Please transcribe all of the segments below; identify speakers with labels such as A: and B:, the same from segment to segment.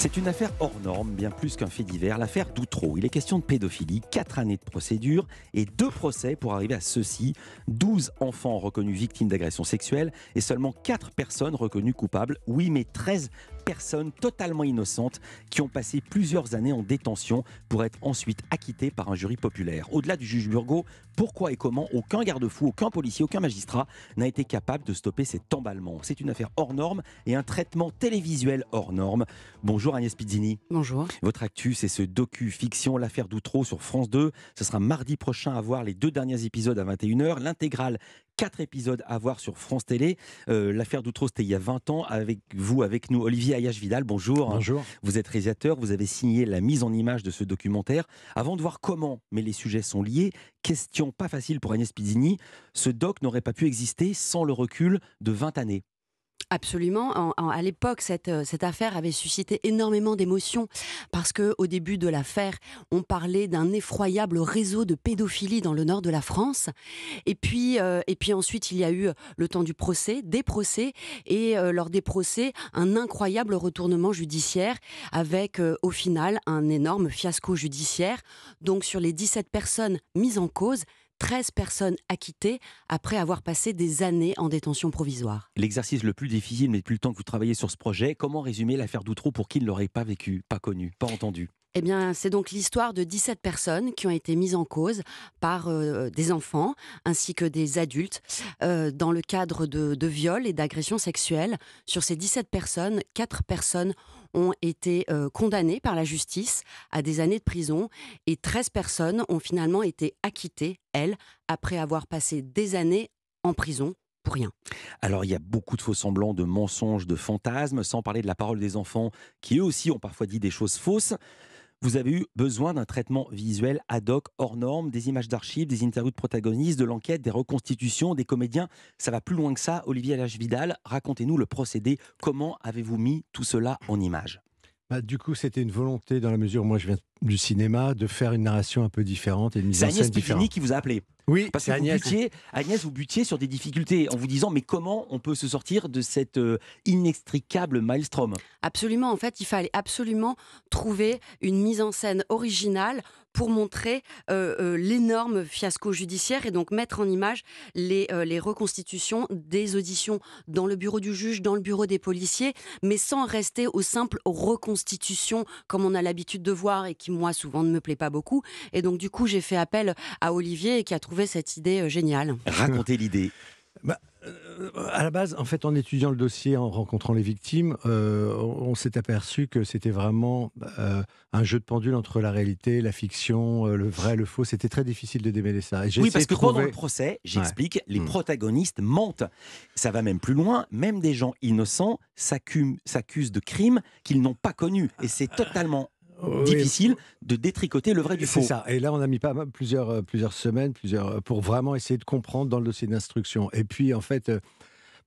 A: C'est une affaire hors norme, bien plus qu'un fait divers, l'affaire Doutreau. Il est question de pédophilie, 4 années de procédure et 2 procès pour arriver à ceci. 12 enfants reconnus victimes d'agressions sexuelles et seulement 4 personnes reconnues coupables. Oui, mais 13 personnes totalement innocentes qui ont passé plusieurs années en détention pour être ensuite acquittées par un jury populaire. Au-delà du juge Burgo, pourquoi et comment aucun garde-fou, aucun policier, aucun magistrat n'a été capable de stopper cet emballement C'est une affaire hors norme et un traitement télévisuel hors norme. Bonjour Agnès Pizzini. Bonjour. Votre actu, c'est ce docu-fiction, l'affaire d'Outreau sur France 2. Ce sera mardi prochain à voir les deux derniers épisodes à 21h. L'intégrale quatre épisodes à voir sur France Télé. Euh, l'affaire d'Outreau, c'était il y a 20 ans. Avec vous, avec nous, Olivier Ayache-Vidal, bonjour. Bonjour. Vous êtes réalisateur, vous avez signé la mise en image de ce documentaire. Avant de voir comment, mais les sujets sont liés, question pas facile pour Agnès Pizzini. Ce doc n'aurait pas pu exister sans le recul de 20 années.
B: Absolument. à l'époque, cette, euh, cette, affaire avait suscité énormément d'émotions parce que, au début de l'affaire, on parlait d'un effroyable réseau de pédophilie dans le nord de la France. Et puis, euh, et puis ensuite, il y a eu le temps du procès, des procès, et euh, lors des procès, un incroyable retournement judiciaire avec, au final, un énorme fiasco judiciaire. Donc, sur les 17 personnes mises en cause, 13 personnes acquittées après avoir passé des années en détention provisoire.
A: L'exercice le plus difficile, mais depuis le temps que vous travaillez sur ce projet, comment résumer l'affaire Doutreau pour qui ne l'aurait pas vécu, pas connu, pas entendu
B: eh bien, c'est donc l'histoire de 17 personnes qui ont été mises en cause par euh, des enfants ainsi que des adultes euh, dans le cadre de, viols et d'agressions sexuelles. Sur ces 17 personnes, 4 personnes ont été euh, condamnées par la justice à des années de prison et 13 personnes ont finalement été acquittées, elles, après avoir passé des années en prison
A: pour rien. Alors il y a beaucoup de faux semblants, de mensonges, de fantasmes, sans parler de la parole des enfants qui eux aussi ont parfois dit des choses fausses vous avez eu besoin d'un traitement visuel ad hoc, hors norme, des images d'archives, des interviews de protagonistes, de l'enquête, des reconstitutions, des comédiens. Ça va plus loin que ça. Olivier Lage-Vidal, racontez-nous le procédé. Comment avez-vous mis tout cela en image
C: bah, du coup, c'était une volonté, dans la mesure où moi je viens du cinéma, de faire une narration un peu différente et une mise en scène différente. qui
A: vous a appelé. Oui, parce que Agnès. Vous butiez, sur des difficultés en vous disant mais comment on peut se sortir de cette euh, inextricable maelstrom Absolument, en
B: fait, il fallait absolument trouver une mise en scène originale pour montrer l'énorme fiasco judiciaire et donc mettre en image les, reconstitutions des auditions dans le bureau du juge, dans le bureau des policiers, mais sans rester aux simples reconstitutions comme on a l'habitude de voir et qui, moi, souvent ne me plaît pas beaucoup. Et donc, du coup, j'ai fait appel à Olivier qui a trouvé cette idée géniale.
A: Racontez l'idée bah,
C: euh, À la base, en fait, en étudiant le dossier, en rencontrant les victimes, euh, on s'est aperçu que c'était vraiment euh, un jeu de pendule entre la réalité, la fiction, le vrai, le faux. C'était très difficile de démêler ça. Et oui, parce que pendant le procès, j'explique,
A: les hmm. protagonistes mentent. Ça va même plus loin. Même des gens innocents s'accusent de crimes qu'ils n'ont pas connus. Et c'est totalement difficile de détricoter le vrai du faux. C'est ça. Et là, on a mis
C: pas mal, plusieurs, euh, plusieurs semaines, plusieurs euh, pour vraiment essayer de comprendre dans le dossier d'instruction. Et puis, en fait. Euh,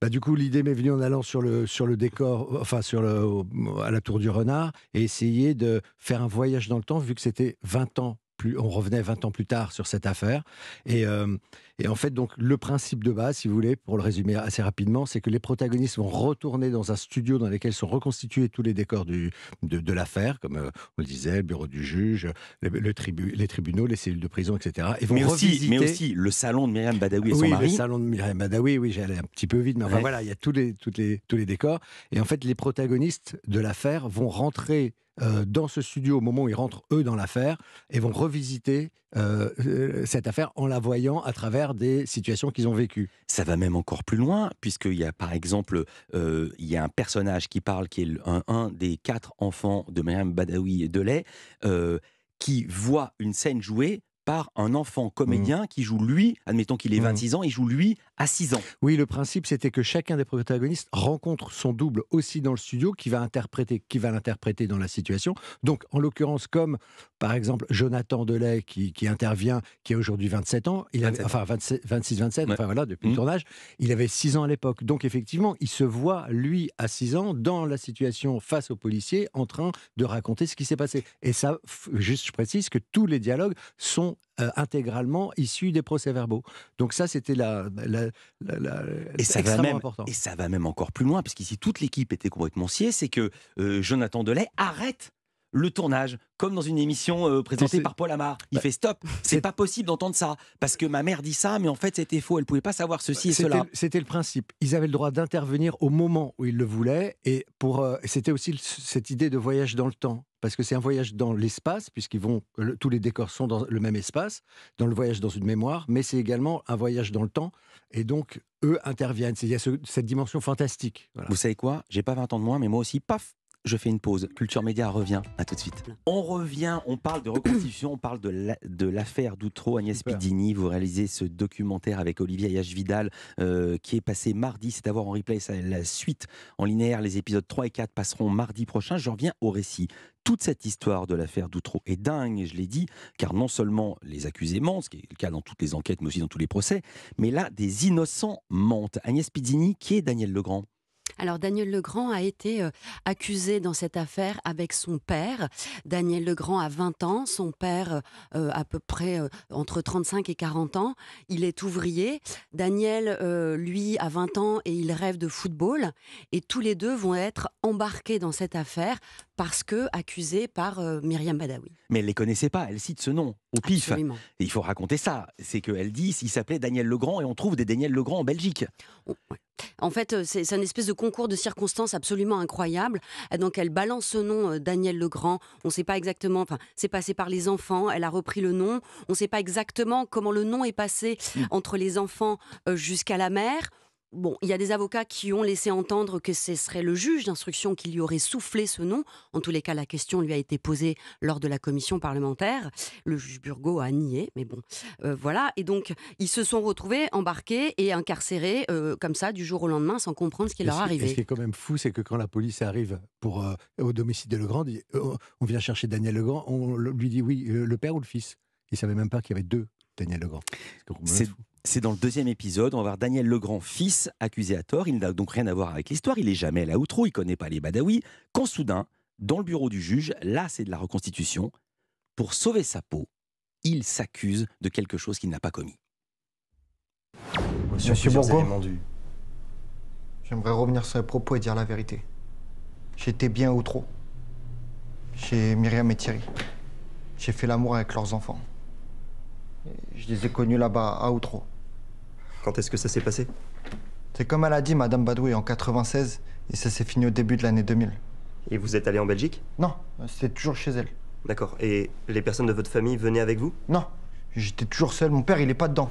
C: bah, du coup, l'idée m'est venue en allant sur le, sur le décor, enfin sur le, à la Tour du Renard, et essayer de faire un voyage dans le temps, vu que c'était 20 ans on revenait 20 ans plus tard sur cette affaire. Euh, et, en fait, donc, le principe de base, si vous voulez, pour le résumer assez rapidement, c'est que les protagonistes vont retourner dans un studio dans lequel sont reconstitués tous les décors de, l'affaire, comme euh, on le disait, le bureau du juge, les tribunaux, les cellules de
A: prison, etc. Et vont mais, aussi, le salon de Myriam Badawi et son mari. Oui, le salon
C: de Myriam Badawi, oui, j'allais un petit peu vite, mais enfin, voilà, il y a tous les, les, tous les décors. Et en fait, les protagonistes de l'affaire vont rentrer euh, dans ce studio au moment où ils rentrent, eux, dans l'affaire, et vont revisiter
A: euh, euh, cette affaire en la voyant à travers des situations qu'ils ont vécues. Ça va même encore plus loin, puisqu'il y a par exemple, il y a un personnage qui parle, qui est un, des quatre enfants de Mme Badawi et Delay, qui voit une scène jouée par un enfant comédien mmh. qui joue lui, admettons qu'il ait 26 mmh. ans, il joue lui à 6 ans. Oui, le
C: principe, c'était que chacun des protagonistes rencontre son double aussi dans le studio, qui va interpréter, qui va l'interpréter dans la situation. Donc, en l'occurrence, comme par exemple Jonathan Delay, qui, intervient, qui a aujourd'hui 27 ans, il enfin 26-27, enfin voilà, depuis le mmh. tournage, il avait 6 ans à l'époque. Donc, effectivement, il se voit, lui, à 6 ans, dans la situation face aux policiers, en train de raconter ce qui s'est passé. Et ça, juste je précise que tous les dialogues sont euh, intégralement issu des procès-verbaux. Donc ça, c'était la, et ça va même, Et
A: ça va même encore plus loin, parce qu'ici, toute l'équipe était complètement sciée, c'est que euh, Jonathan Delay arrête le tournage, comme dans une émission euh, présentée par Paul Amar. Il bah, fait stop, c'est pas possible d'entendre ça, parce que ma mère dit ça, mais en fait c'était faux, elle pouvait pas savoir ceci et cela.
C: C'était le principe. Ils avaient le droit d'intervenir au moment où ils le voulaient, et pour euh, c'était aussi cette idée de voyage dans le temps parce que c'est un voyage dans l'espace, puisqu'ils vont tous les décors sont dans le même espace, dans le voyage dans une mémoire, mais c'est également un voyage dans le temps, et donc eux interviennent.
A: Il y a cette dimension fantastique. Vous savez quoi J'ai pas 20 ans de moins, mais moi aussi, paf, je fais une pause. Culture Média revient. À tout de suite. On revient, on parle de reconstitution, on parle de l'affaire d'Outreau. Agnès Pidini, vous réalisez ce documentaire avec Olivier Ayache-Vidal euh, qui est passé mardi. C'est d'avoir en replay la suite en linéaire. Les épisodes 3 et 4 passeront mardi prochain. Je reviens au récit. Toute cette histoire de l'affaire d'Outreau est dingue, je l'ai dit, car non seulement les accusés mentent, ce qui est le cas dans toutes les enquêtes, mais aussi dans tous les procès, mais là, des innocents mentent. Agnès Pidini, qui est Daniel Legrand
B: alors Daniel Legrand a été euh, accusé dans cette affaire avec son père. Daniel Legrand a 20 ans, son père euh, euh, à peu près entre 35 et 40 ans. Il est ouvrier. Daniel, lui, a 20 ans et il rêve de football. Et tous les deux vont être embarqués dans cette affaire parce que accusés par Myriam Badawi.
A: Mais elle ne les connaissait pas, elle cite ce nom au pif. il faut raconter ça. C'est qu'elle dit s'il s'appelait Daniel Legrand et on trouve des Daniel Legrand en Belgique.
B: En fait, euh, c'est une espèce de concours de circonstances absolument incroyable. Euh, donc, elle balance ce nom, euh, Daniel Legrand. On ne sait pas exactement. Enfin, c'est passé par les enfants. Elle a repris le nom. On ne sait pas exactement comment le nom est passé hmm. entre les enfants jusqu'à la mère. Bon, il y a des avocats qui ont laissé entendre que ce serait le juge d'instruction qui lui aurait soufflé ce nom. En tous les cas, la question lui a été posée lors de la commission parlementaire. Le juge Burgot a nié, mais bon, euh, voilà. Et donc, ils se sont retrouvés embarqués et incarcérés euh, comme ça du jour au lendemain sans comprendre ce qui leur arrivait. Ce qui est
C: quand même fou, c'est que quand la police arrive pour, euh, au domicile de Legrand, on vient chercher Daniel Legrand, on lui dit oui, le père ou le fils. Il savait même pas qu'il y avait deux
A: Daniel Legrand. C'est c'est dans le deuxième épisode, on va voir Daniel Legrand, fils, accusé à tort. Il n'a donc rien à voir avec l'histoire, il est jamais là outreau, il connaît pas les Badawi. Quand soudain, dans le bureau du juge, là c'est de la reconstitution, pour sauver sa peau, il s'accuse de quelque chose qu'il n'a pas commis.
C: Monsieur Bourgo, j'aimerais revenir sur les propos et dire la vérité. J'étais bien à outreau, chez Myriam et Thierry. J'ai fait l'amour avec leurs enfants. Je les ai connus là-bas, à Outreau. Quand est-ce que ça s'est passé C'est comme elle a dit, Madame Badoui, en 96, et ça s'est fini au début de l'année 2000.
A: Et vous êtes allé en Belgique Non, c'est toujours chez elle. D'accord. Et les personnes de votre famille venaient avec vous Non, j'étais toujours seul. Mon père, il est pas dedans.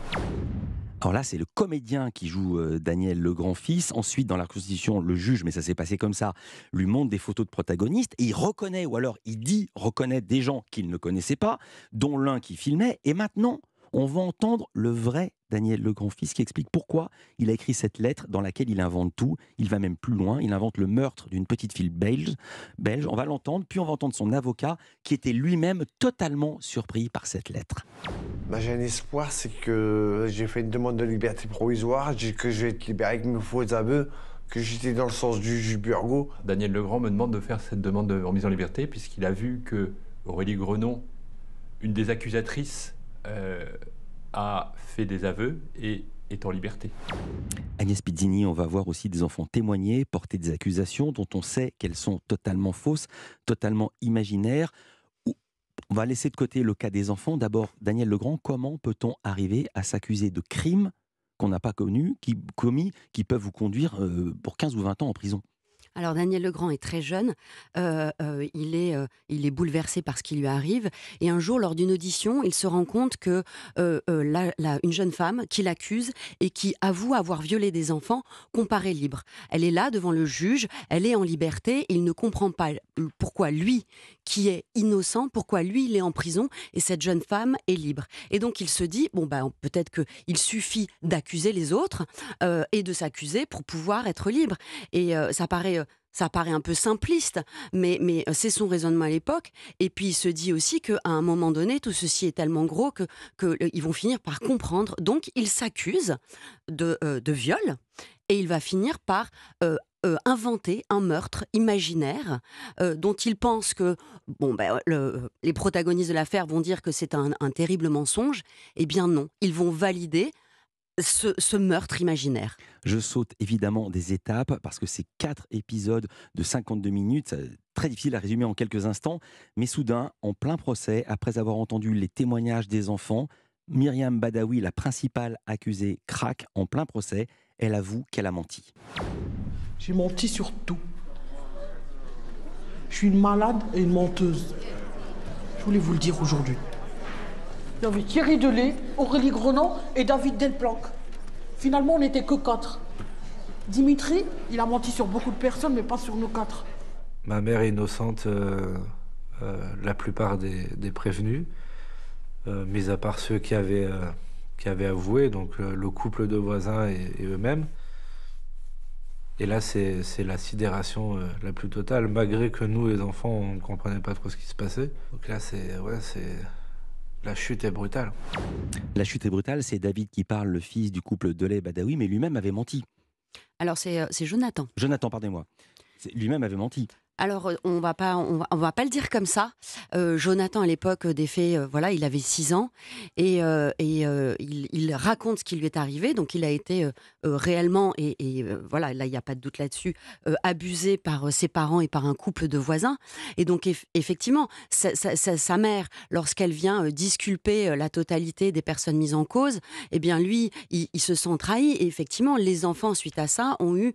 A: Alors là, c'est le comédien qui joue euh, Daniel le grand-fils. Ensuite, dans la Constitution, le juge, mais ça s'est passé comme ça, lui montre des photos de protagonistes et il reconnaît, ou alors il dit reconnaître des gens qu'il ne connaissait pas, dont l'un qui filmait. Et maintenant, on va entendre le vrai Daniel legrand fils qui explique pourquoi il a écrit cette lettre dans laquelle il invente tout. Il va même plus loin, il invente le meurtre d'une petite fille belge. belge. On va l'entendre, puis on va entendre son avocat qui était lui-même totalement surpris par cette lettre.
C: Bah, j'ai un espoir, c'est que j'ai fait une demande de liberté provisoire, que je vais être libéré avec mes faux aveux que j'étais dans le sens du Juburgo, Daniel Legrand me demande de faire cette demande de remise en liberté puisqu'il a vu que Aurélie Grenon, une des accusatrices,
A: euh, a fait des aveux et est en liberté. Agnès Pizzini, on va voir aussi des enfants témoigner, porter des accusations dont on sait qu'elles sont totalement fausses, totalement imaginaires. On va laisser de côté le cas des enfants. D'abord, Daniel Legrand, comment peut-on arriver à s'accuser de crimes qu'on n'a pas connus, qui, commis, qui peuvent vous conduire euh, pour 15 ou 20 ans en prison
B: alors Daniel Legrand est très jeune, euh, euh, il, est, euh, il est bouleversé par ce qui lui arrive, et un jour lors d'une audition, il se rend compte que une jeune femme qui l'accuse et qui avoue avoir violé des enfants comparaît libre. Elle est là devant le juge, elle est en liberté, il ne comprend pas pourquoi lui, qui est innocent, pourquoi lui il est en prison et cette jeune femme est libre. Et donc il se dit bon ben peut-être qu'il suffit d'accuser les autres euh, et de s'accuser pour pouvoir être libre. Et euh, ça paraît euh, ça paraît un peu simpliste, mais, mais c'est son raisonnement à l'époque. Et puis il se dit aussi qu'à un moment donné, tout ceci est tellement gros qu'ils que vont finir par comprendre. Donc il s'accuse de, viol et il va finir par euh, inventer un meurtre imaginaire euh, dont ils pensent que bon, ben, les protagonistes de l'affaire vont dire que c'est un, terrible mensonge.
A: Eh bien non, ils vont valider ce, meurtre imaginaire Je saute évidemment des étapes parce que c'est quatre épisodes de 52 minutes, très difficile à résumer en quelques instants, mais soudain, en plein procès, après avoir entendu les témoignages des enfants, Myriam Badawi, la principale accusée, craque en plein procès, elle avoue qu'elle a menti.
C: J'ai menti sur tout. Je suis une malade et une menteuse. Je voulais vous le dire aujourd'hui. Il y avait Thierry Delay, Aurélie Grenon et David Delplanque. Finalement, on n'était que quatre. Dimitri, il a menti sur beaucoup de personnes, mais pas sur nos quatre. Ma mère est innocente, euh, euh, la plupart des, prévenus, euh, mis à part ceux qui avaient, qui avaient avoué, donc le couple de voisins et eux-mêmes. Et là, c'est la sidération euh, la plus totale, malgré que nous, les enfants, on ne comprenait pas trop ce qui se passait. Donc là, c'est. La chute est brutale.
A: La chute est brutale, c'est David qui parle, le fils du couple Delay-Badawi, mais lui-même avait menti. Alors, c'est euh, Jonathan. Jonathan, pardonnez-moi. Lui-même avait menti.
B: Alors, euh, on va pas, on va, pas le dire comme ça. Euh, Jonathan, à l'époque euh, des faits, voilà, il avait 6 ans et, il, raconte ce qui lui est arrivé. Donc, il a été réellement, et, voilà, il n'y a pas de doute là-dessus, abusé par ses parents et par un couple de voisins. Et donc, effectivement, sa, mère, lorsqu'elle vient disculper la totalité des personnes mises en cause, eh bien, lui, il, se sent trahi. Et effectivement, les enfants, suite à ça, ont eu,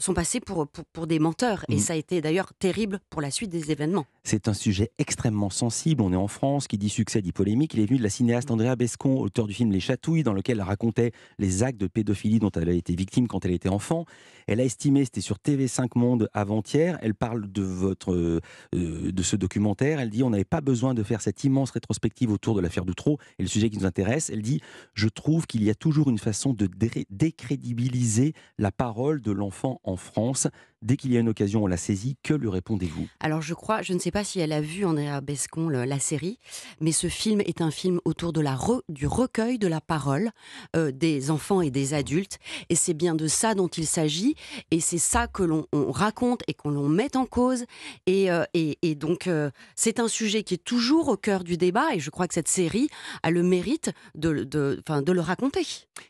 B: sont passés pour, des menteurs. Et mmh. ça a été d'ailleurs terrible pour la suite des événements.
A: C'est un sujet extrêmement sensible. On est en France, qui dit succès dit polémique. Il est venu de la cinéaste Andrea Bescon, auteur du film Les Chatouilles, dans lequel elle racontait les actes de pédophilie dont elle a été victime quand elle était enfant. Elle a estimé, c'était sur TV5 Monde avant-hier, elle parle de, votre, euh, euh, de ce documentaire. Elle dit on n'avait pas besoin de faire cette immense rétrospective autour de l'affaire Doutreau et le sujet qui nous intéresse. Elle dit je trouve qu'il y a toujours une façon de décrédibiliser la parole de l'enfant en France. Dès qu'il y a une occasion, on la saisit que lui répondez-vous
B: Alors je crois, je ne sais pas si elle a vu à Bescon la série, mais ce film est un film autour de la du recueil de la parole euh, des enfants et des adultes, et c'est bien de ça dont il s'agit, et c'est ça que l'on raconte et qu'on l'on met en cause, et, euh, et, donc euh, c'est un sujet qui est toujours au cœur du débat, et je crois que cette série a le
A: mérite de, de, de le raconter.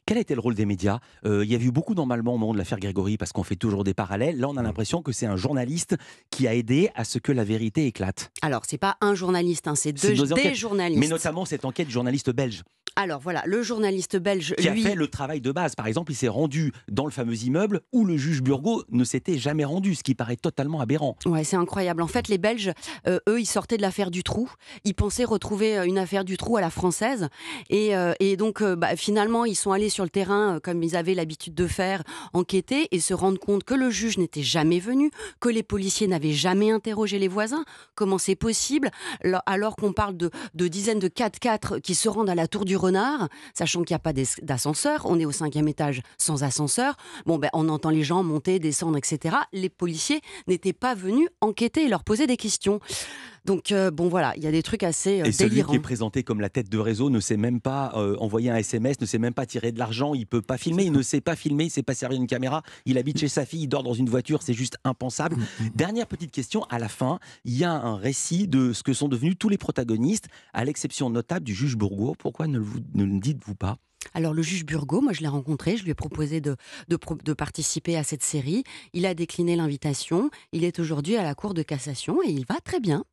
A: Quel a été le rôle des médias Il y a eu beaucoup normalement au moment de l'affaire Grégory, parce qu'on fait toujours des parallèles. Là, on a l'impression que c'est un journaliste qui a aidé à ce que la vérité éclate.
B: Alors, c'est pas un journaliste, hein, c'est deux, des journalistes. Mais
A: notamment cette enquête journaliste belge.
B: Alors voilà, le journaliste belge qui a fait
A: le travail de base. Par exemple, il s'est rendu dans le fameux immeuble où le juge Burgot ne s'était jamais rendu, ce qui paraît totalement aberrant.
B: Ouais, c'est incroyable. En fait, les Belges, euh, eux, ils sortaient de l'affaire du trou. Ils pensaient retrouver euh, une affaire du trou à la française, et, euh, donc bah, finalement, ils sont allés sur le terrain comme ils avaient l'habitude de faire, enquêter et se rendre compte que le juge n'était jamais venu, que les policiers n'avaient jamais interrogé les voisins. Comment c'est possible alors qu'on parle de, dizaines de 4 4 qui se rendent à la tour du sachant qu'il n'y a pas d'ascenseur. On est au cinquième étage sans ascenseur. Bon, ben, on entend les gens monter, descendre, etc. Les policiers n'étaient pas venus enquêter et leur poser des questions. Donc euh, bon voilà, il y a des trucs assez euh, Et celui qui est
A: présenté comme la tête de réseau ne sait même pas euh, envoyer un SMS, ne sait même pas tirer de l'argent, il peut pas filmer, il ne sait pas filmer, il sait pas servir une caméra, il habite chez sa fille, il dort dans une voiture, c'est juste impensable. Mm, mm. Dernière petite question, à la fin, il y a un récit de ce que sont devenus tous les protagonistes, à l'exception notable du juge Bourgour. Pourquoi ne, vous, le dites-vous pas
B: alors le juge Burgot, moi je l'ai rencontré, je lui ai proposé de, participer à cette série. Il a décliné l'invitation, il est aujourd'hui à la Cour de cassation et il va très bien.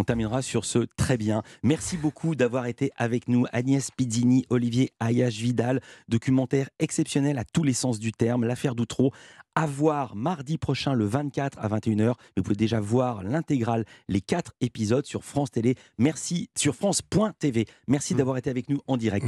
A: On terminera sur ce très bien. Merci beaucoup d'avoir été avec nous, Agnès Pidini, Olivier Ayash Vidal. Documentaire exceptionnel à tous les sens du terme. L'affaire d'Outreau à voir mardi prochain le 24 à 21h. Vous pouvez déjà voir l'intégrale, les quatre épisodes sur France Télé. Merci sur France.tv. Merci mm. d'avoir été avec nous en direct.